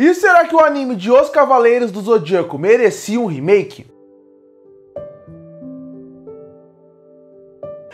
E será que o anime de Os Cavaleiros do Zodíaco merecia um remake?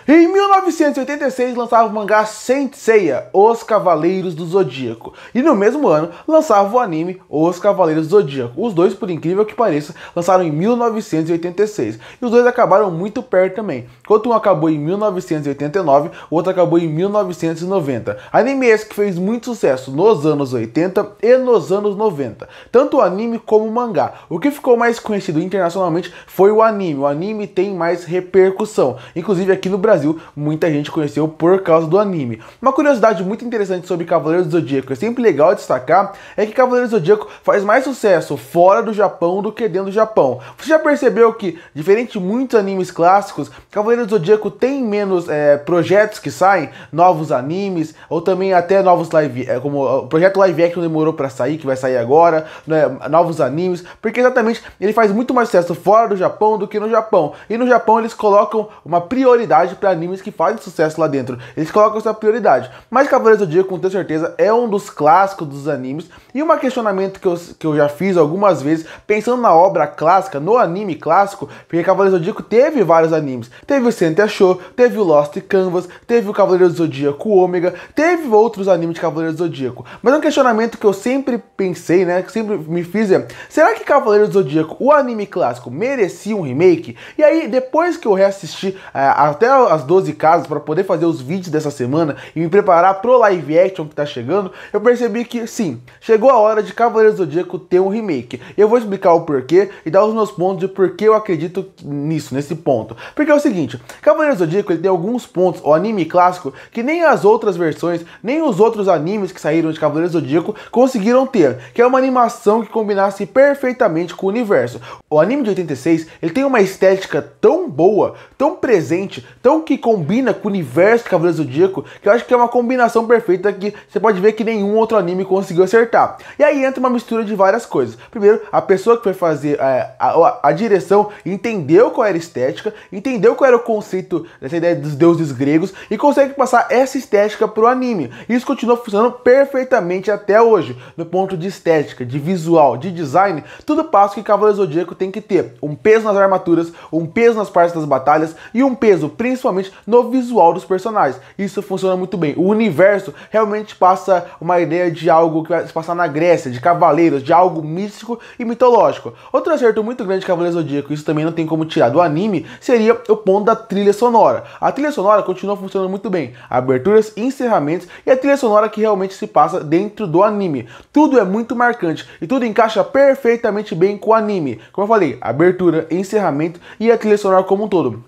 Em 1986 lançava o mangá Senseiya, Os Cavaleiros do Zodíaco, e no mesmo ano lançava o anime Os Cavaleiros do Zodíaco. Os dois, por incrível que pareça, lançaram em 1986, e os dois acabaram muito perto também. Enquanto um acabou em 1989, o outro acabou em 1990. Anime esse que fez muito sucesso nos anos 80 e nos anos 90, tanto o anime como o mangá. O que ficou mais conhecido internacionalmente foi o anime. O anime tem mais repercussão, inclusive aqui no Brasil Brasil, muita gente conheceu por causa do anime. Uma curiosidade muito interessante sobre Cavaleiros do Zodíaco, é sempre legal destacar, é que Cavaleiros do Zodíaco faz mais sucesso fora do Japão do que dentro do Japão. Você já percebeu que, diferente de muitos animes clássicos, Cavaleiros do Zodíaco tem menos é, projetos que saem, novos animes, ou também até novos live, é, como o projeto live action demorou para sair, que vai sair agora, né, novos animes, porque exatamente ele faz muito mais sucesso fora do Japão do que no Japão. E no Japão eles colocam uma prioridade para animes que fazem sucesso lá dentro. Eles colocam essa prioridade. Mas Cavaleiros do Zodíaco, com ter certeza, é um dos clássicos dos animes. E um questionamento que eu, que eu já fiz algumas vezes, pensando na obra clássica, no anime clássico, porque Cavaleiros do Zodíaco teve vários animes. Teve o Sentai Show, teve o Lost Canvas, teve o Cavaleiros do Zodíaco Ômega, teve outros animes de Cavaleiros do Zodíaco. Mas é um questionamento que eu sempre pensei, né, que sempre me fiz é, será que Cavaleiros do Zodíaco, o anime clássico, merecia um remake? E aí, depois que eu reassisti é, até as 12 casas para poder fazer os vídeos dessa semana e me preparar pro live action que tá chegando, eu percebi que sim, chegou a hora de Cavaleiro Zodíaco ter um remake. Eu vou explicar o porquê e dar os meus pontos de porquê eu acredito nisso, nesse ponto. Porque é o seguinte, Cavaleiro Zodíaco ele tem alguns pontos, o anime clássico, que nem as outras versões, nem os outros animes que saíram de Cavaleiro Zodíaco conseguiram ter, que é uma animação que combinasse perfeitamente com o universo. O anime de 86, ele tem uma estética tão boa, tão presente, tão que combina com o universo do Cavaleiro Zodíaco, que eu acho que é uma combinação perfeita que você pode ver que nenhum outro anime conseguiu acertar. E aí entra uma mistura de várias coisas. Primeiro, a pessoa que foi fazer é, a, a, a direção entendeu qual era a estética, entendeu qual era o conceito dessa ideia dos deuses gregos e consegue passar essa estética pro anime. Isso continua funcionando perfeitamente até hoje, no ponto de estética, de visual, de design, tudo passa que Cavaleiro Zodíaco tem que ter. Um peso nas armaturas, um peso nas partes das batalhas e um peso principalmente principalmente no visual dos personagens. Isso funciona muito bem. O universo realmente passa uma ideia de algo que vai se passar na Grécia, de cavaleiros, de algo místico e mitológico. Outro acerto muito grande de Cavaleiro Zodíaco, isso também não tem como tirar do anime, seria o ponto da trilha sonora. A trilha sonora continua funcionando muito bem. Aberturas, encerramentos e a trilha sonora que realmente se passa dentro do anime. Tudo é muito marcante e tudo encaixa perfeitamente bem com o anime. Como eu falei, abertura, encerramento e a trilha sonora como um todo.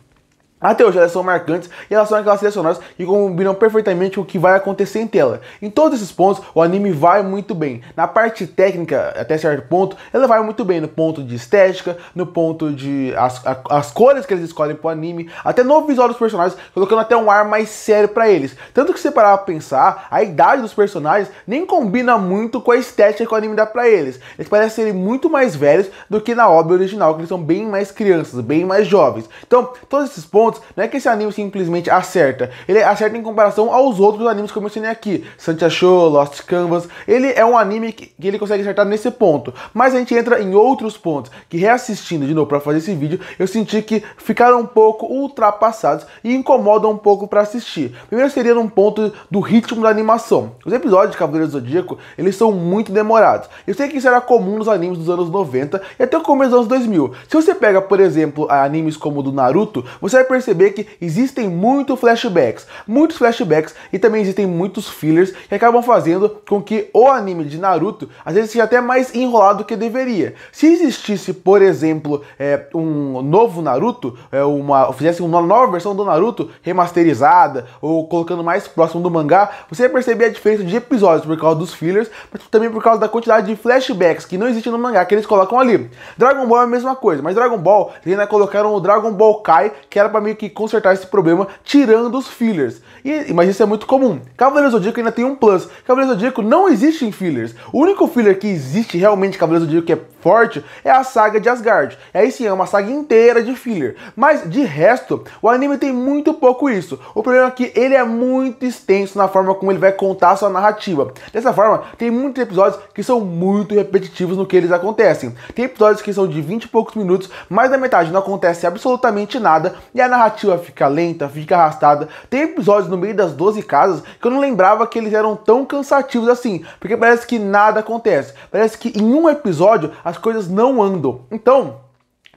Até hoje elas são marcantes e elas são aquelas selecionadas que combinam perfeitamente o que vai acontecer em tela. Em todos esses pontos, o anime vai muito bem. Na parte técnica, até certo ponto, ela vai muito bem no ponto de estética, no ponto de as, a, as cores que eles escolhem pro anime, até no visual dos personagens, colocando até um ar mais sério para eles. Tanto que se parar pra pensar, a idade dos personagens nem combina muito com a estética que o anime dá para eles. Eles parecem serem muito mais velhos do que na obra original, que eles são bem mais crianças, bem mais jovens. Então, todos esses pontos pontos, não é que esse anime simplesmente acerta. Ele acerta em comparação aos outros animes que eu mencionei aqui. Santia Show, Lost Canvas. Ele é um anime que, que, ele consegue acertar nesse ponto. Mas a gente entra em outros pontos que reassistindo de novo para fazer esse vídeo, eu senti que ficaram um pouco ultrapassados e incomodam um pouco para assistir. Primeiro seria num ponto do ritmo da animação. Os episódios de Cavaleiro do Zodíaco, eles são muito demorados. Eu sei que isso era comum nos animes dos anos 90 e até o começo dos anos 2000. Se você pega, por exemplo, animes como o do Naruto, você vai perceber que existem muitos flashbacks, muitos flashbacks e também existem muitos fillers que acabam fazendo com que o anime de Naruto às vezes seja até mais enrolado do que deveria. Se existisse, por exemplo, é, um novo Naruto, é, uma, fizesse uma nova versão do Naruto remasterizada ou colocando mais próximo do mangá, você ia perceber a diferença de episódios por causa dos fillers, mas também por causa da quantidade de flashbacks que não existe no mangá que eles colocam ali. Dragon Ball é a mesma coisa, mas Dragon Ball eles ainda colocaram o Dragon Ball Kai, que era para meio que consertar esse problema tirando os fillers. E, mas isso é muito comum. Cavaleiro Zodíaco ainda tem um plus. Cavaleiro Zodíaco não existe em fillers. O único filler que existe realmente em do Zodíaco que é forte é a saga de Asgard. E aí sim, é uma saga inteira de filler. Mas de resto, o anime tem muito pouco isso. O problema é que ele é muito extenso na forma como ele vai contar sua narrativa. Dessa forma, tem muitos episódios que são muito repetitivos no que eles acontecem. Tem episódios que são de 20 e poucos minutos, mas na metade não acontece absolutamente nada e a narrativa fica lenta, fica arrastada. Tem episódios no meio das 12 casas que eu não lembrava que eles eram tão cansativos assim, porque parece que nada acontece. Parece que em um episódio as coisas não andam. Então,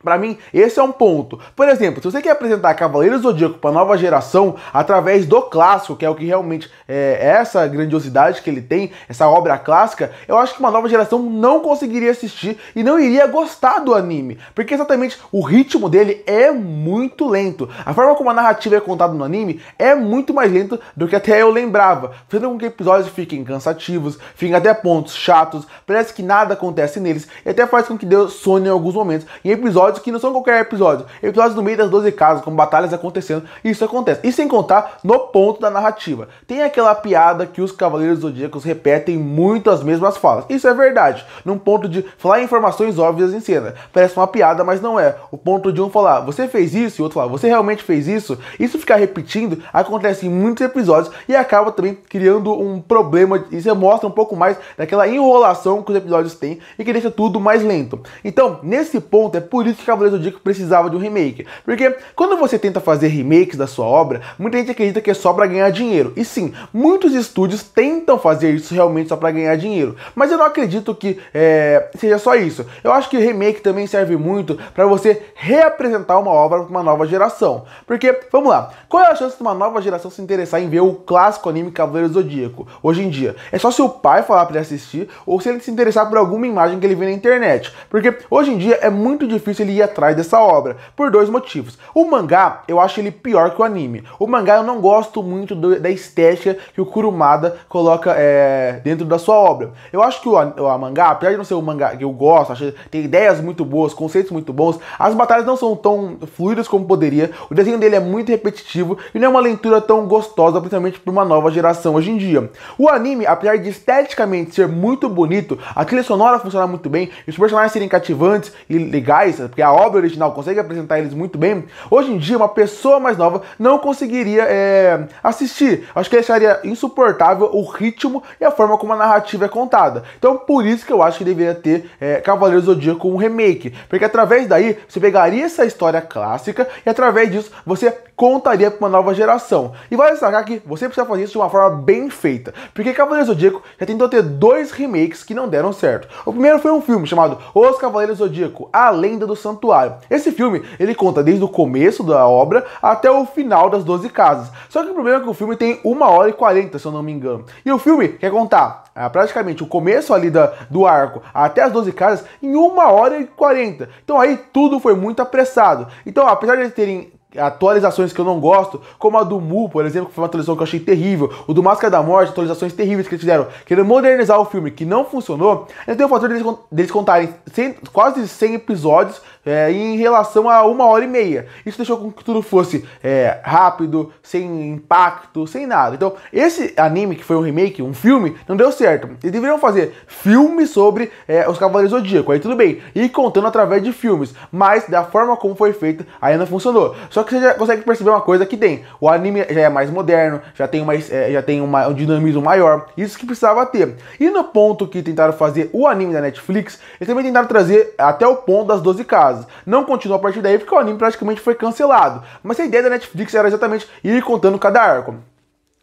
para mim, esse é um ponto. Por exemplo, se você quer apresentar Cavaleiros Zodíaco para nova geração através do clássico, que é o que realmente é, é essa grandiosidade que ele tem, essa obra clássica, eu acho que uma nova geração não conseguiria assistir e não iria gostar do anime, porque exatamente o ritmo dele é muito lento. A forma como a narrativa é contada no anime é muito mais lenta do que até eu lembrava, fazendo com que episódios fiquem cansativos, fiquem até pontos chatos, parece que nada acontece neles e até faz com que Deus sonhe em alguns momentos em episódios episódios que não são qualquer episódio. Episódios no meio das 12 casas, com batalhas acontecendo, isso acontece. E sem contar no ponto da narrativa. Tem aquela piada que os Cavaleiros Zodíacos repetem muito as mesmas falas. Isso é verdade, num ponto de falar informações óbvias em cena. Parece uma piada, mas não é. O ponto de um falar, você fez isso, e o outro falar, você realmente fez isso. Isso ficar repetindo acontece em muitos episódios e acaba também criando um problema. Isso é, mostra um pouco mais daquela enrolação que os episódios têm e que deixa tudo mais lento. Então, nesse ponto, é por isso que Cavaleiro do Zodíaco precisava de um remake. Porque quando você tenta fazer remakes da sua obra, muita gente acredita que é só para ganhar dinheiro. E sim, muitos estúdios tentam fazer isso realmente só para ganhar dinheiro. Mas eu não acredito que é, seja só isso. Eu acho que remake também serve muito para você reapresentar uma obra para uma nova geração. Porque, vamos lá, qual é a chance de uma nova geração se interessar em ver o clássico anime Cavaleiro do Zodíaco hoje em dia? É só se o pai falar para ele assistir ou se ele se interessar por alguma imagem que ele vê na internet. Porque hoje em dia é muito difícil ele ele atrás dessa obra, por dois motivos. O mangá, eu acho ele pior que o anime. O mangá eu não gosto muito do, da estética que o Kurumada coloca é, dentro da sua obra. Eu acho que o, o mangá, apesar de não ser o mangá que eu gosto, acho, tem ideias muito boas, conceitos muito bons, as batalhas não são tão fluidas como poderia, o desenho dele é muito repetitivo e não é uma leitura tão gostosa, principalmente para uma nova geração hoje em dia. O anime, apesar de esteticamente ser muito bonito, a trilha sonora funciona muito bem, os personagens serem cativantes e legais, porque a obra original consegue apresentar eles muito bem, hoje em dia uma pessoa mais nova não conseguiria é, assistir. Acho que acharia insuportável o ritmo e a forma como a narrativa é contada. Então por isso que eu acho que deveria ter é, Cavaleiros do Zodíaco um remake, porque através daí você pegaria essa história clássica e através disso você contaria para uma nova geração. E vale destacar que você precisa fazer isso de uma forma bem feita, porque Cavaleiros do Zodíaco já tentou ter dois remakes que não deram certo. O primeiro foi um filme chamado Os Cavaleiros do Zodíaco, A Lenda do San santuário. Esse filme, ele conta desde o começo da obra até o final das 12 casas. Só que o problema é que o filme tem 1 hora e 40, se eu não me engano. E o filme quer contar ah, praticamente o começo ali da, do arco até as 12 casas em 1 hora e 40. Então aí tudo foi muito apressado. Então, apesar de eles terem atualizações que eu não gosto, como a do Mu, por exemplo, que foi uma atualização que eu achei terrível, o do Máscara da Morte, atualizações terríveis que eles fizeram, querendo modernizar o filme, que não funcionou, ainda tem o fator deles, deles contarem 100, quase 100 episódios é, em relação a uma hora e meia. Isso deixou com que tudo fosse é, rápido, sem impacto, sem nada. Então, esse anime que foi um remake, um filme, não deu certo. Eles deveriam fazer filme sobre é, os Cavaleiros Zodíaco, aí tudo bem, e contando através de filmes, mas da forma como foi feito, aí não funcionou. Só que você já consegue perceber uma coisa que tem: o anime já é mais moderno, já tem, mais, é, já tem uma, um dinamismo maior, isso que precisava ter. E no ponto que tentaram fazer o anime da Netflix, eles também tentaram trazer até o ponto das 12 casas. Não continuou a partir daí porque o anime praticamente foi cancelado. Mas a ideia da Netflix era exatamente ir contando cada arco.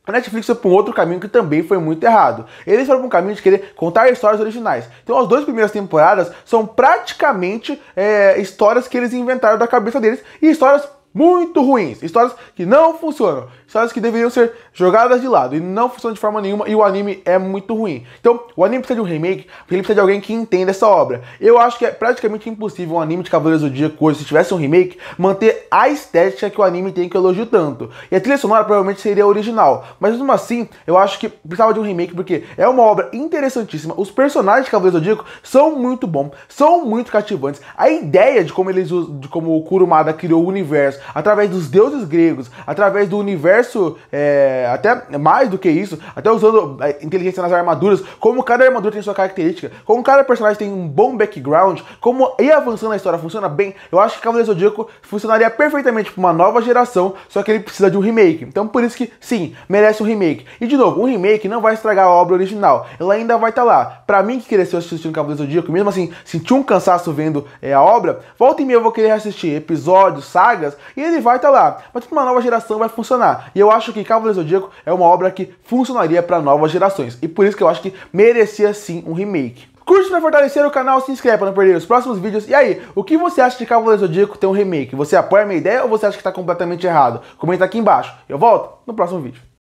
A Netflix foi para um outro caminho que também foi muito errado. Eles foram para um caminho de querer contar histórias originais. Então, as duas primeiras temporadas são praticamente é, histórias que eles inventaram da cabeça deles e histórias muito ruins, histórias que não funcionam, histórias que deveriam ser jogadas de lado e não funcionam de forma nenhuma e o anime é muito ruim. Então, o anime precisa de um remake, porque ele precisa de alguém que entenda essa obra. Eu acho que é praticamente impossível um anime de Cavaleiros do Zodíaco hoje, se tivesse um remake, manter a estética que o anime tem que eu elogio tanto. E a trilha sonora provavelmente seria original, mas mesmo assim, eu acho que precisava de um remake porque é uma obra interessantíssima. Os personagens de Cavaleiros do Zodíaco são muito bons, são muito cativantes. A ideia de como eles de como o Kurumada criou o universo através dos deuses gregos, através do universo, é, até mais do que isso, até usando a é, inteligência nas armaduras, como cada armadura tem sua característica, como cada personagem tem um bom background, como ir avançando a história funciona bem, eu acho que Cavaleiro Zodíaco funcionaria perfeitamente para uma nova geração, só que ele precisa de um remake. Então por isso que, sim, merece um remake. E de novo, um remake não vai estragar a obra original, ela ainda vai estar tá lá. Para mim que cresceu assistindo Cavaleiro Zodíaco, mesmo assim, senti um cansaço vendo é, a obra, volta e meia eu vou querer assistir episódios, sagas, e ele vai estar tá lá. Mas para tipo, uma nova geração vai funcionar. E eu acho que do Zodíaco é uma obra que funcionaria para novas gerações. E por isso que eu acho que merecia sim um remake. Curte para fortalecer o canal, se inscreve para não perder os próximos vídeos. E aí, o que você acha de Cavaleiro Zodíaco ter um remake? Você apoia a minha ideia ou você acha que está completamente errado? Comenta aqui embaixo. Eu volto no próximo vídeo.